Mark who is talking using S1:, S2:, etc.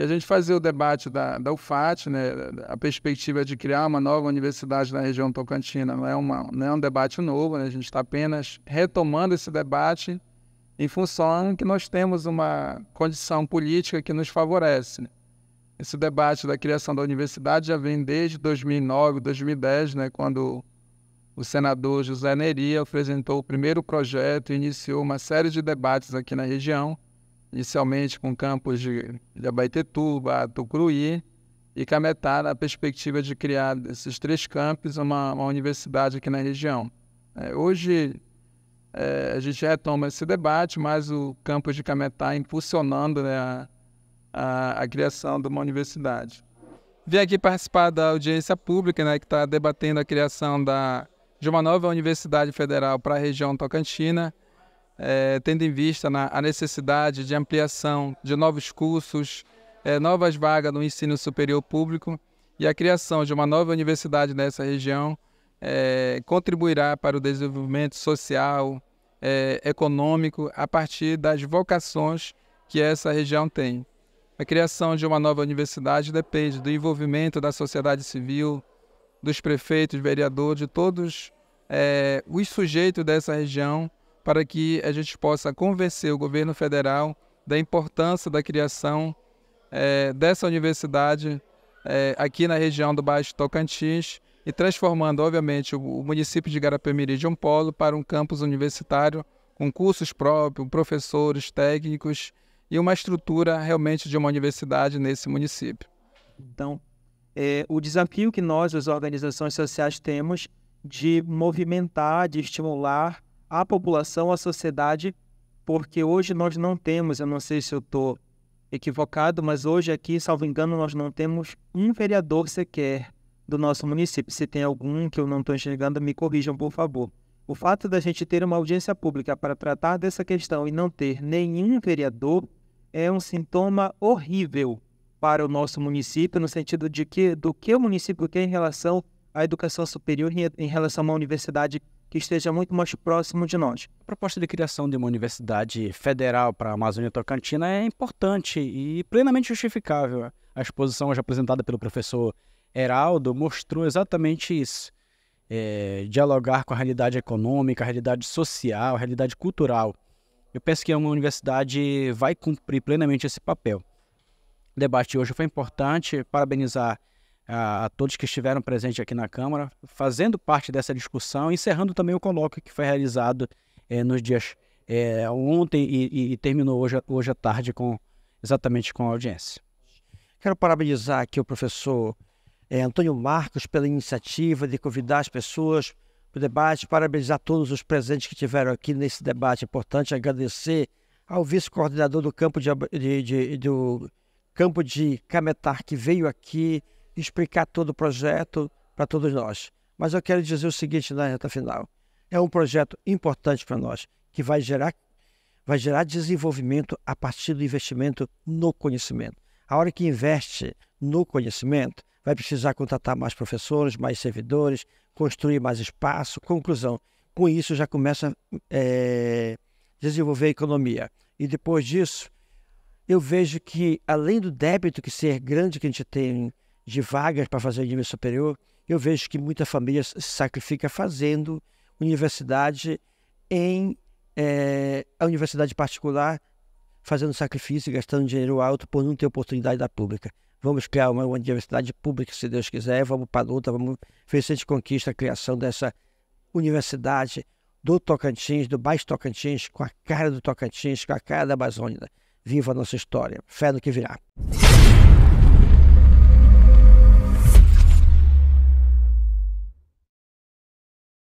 S1: E a gente fazia o debate da, da UFAT, né? a perspectiva de criar uma nova universidade na região tocantina não é, uma, não é um debate novo, né? a gente está apenas retomando esse debate em função que nós temos uma condição política que nos favorece. Né. Esse debate da criação da universidade já vem desde 2009, 2010, né? quando o senador José Neri apresentou o primeiro projeto e iniciou uma série de debates aqui na região inicialmente com campos de, Abaetetuba, Tucuruí e Cametá, na perspectiva de criar esses três campos uma, uma universidade aqui na região. É, hoje é, a gente retoma esse debate, mas o campus de Cametá impulsionando né, a, a, a, criação de uma universidade. Vim aqui participar da audiência pública, né, que está debatendo a criação da, de uma nova universidade federal para a região tocantina é, tendo em vista na, a necessidade de ampliação de novos cursos, é, novas vagas no ensino superior público e a criação de uma nova universidade nessa região é, contribuirá para o desenvolvimento social, é, econômico, a partir das vocações que essa região tem. A criação de uma nova universidade depende do envolvimento da sociedade civil, dos prefeitos, vereadores, de todos é, os sujeitos dessa região para que a gente possa convencer o governo federal da importância da criação é, dessa universidade é, aqui na região do Baixo Tocantins e transformando, obviamente, o, o município de garapemiri de um polo para um campus universitário com cursos próprios, professores, técnicos e uma estrutura realmente de uma universidade nesse município. Então, é, o desafio que nós, as organizações
S2: sociais, temos de movimentar, de estimular à população, à sociedade, porque hoje nós não temos, eu não sei se eu estou equivocado, mas hoje aqui, salvo engano, nós não temos um vereador sequer do nosso município. Se tem algum que eu não estou enxergando, me corrijam, por favor. O fato da gente ter uma audiência pública para tratar dessa questão e não ter nenhum vereador é um sintoma horrível para o nosso município, no sentido de que do que o município quer em relação à educação superior, em relação a uma universidade que esteja muito mais próximo de nós. A proposta de
S3: criação de uma universidade federal para a Amazônia Tocantina é importante e plenamente justificável. A exposição hoje apresentada pelo professor Heraldo mostrou exatamente isso. É, dialogar com a realidade econômica, a realidade social, a realidade cultural. Eu penso que uma universidade vai cumprir plenamente esse papel. O debate de hoje foi importante. Parabenizar a, a, todos que estiveram presentes aqui na Câmara, fazendo parte dessa discussão, encerrando também o colóquio que foi realizado é, nos dias é, ontem e, e, terminou hoje, hoje à tarde com exatamente com a audiência. Quero parabenizar aqui o professor é, Antônio Marcos pela iniciativa
S4: de convidar as pessoas para o debate, parabenizar todos os presentes que tiveram aqui nesse debate importante, agradecer ao vice-coordenador do campo de, de, de, do campo de Cametar que veio aqui, explicar todo o projeto para todos nós. Mas eu quero dizer o seguinte na né, reta final: é um projeto importante para nós, que vai gerar, vai gerar desenvolvimento a partir do investimento no conhecimento. A hora que investe no conhecimento, vai precisar contratar mais professores, mais servidores, construir mais espaço. Conclusão: com isso já começa a eh, é, desenvolver a economia. E depois disso, eu vejo que, além do débito que ser grande que a gente tem de vagas para fazer o nível superior, eu vejo que muita família se sacrifica fazendo universidade em é, a universidade particular, fazendo sacrifício, gastando dinheiro alto por não ter oportunidade da pública. Vamos criar uma, universidade pública, se Deus quiser, vamos para a luta, vamos ver se a gente conquista a criação dessa universidade do Tocantins, do Baixo Tocantins, com a cara do Tocantins, com a cara da Amazônia. Viva a nossa história. Fé no que virá.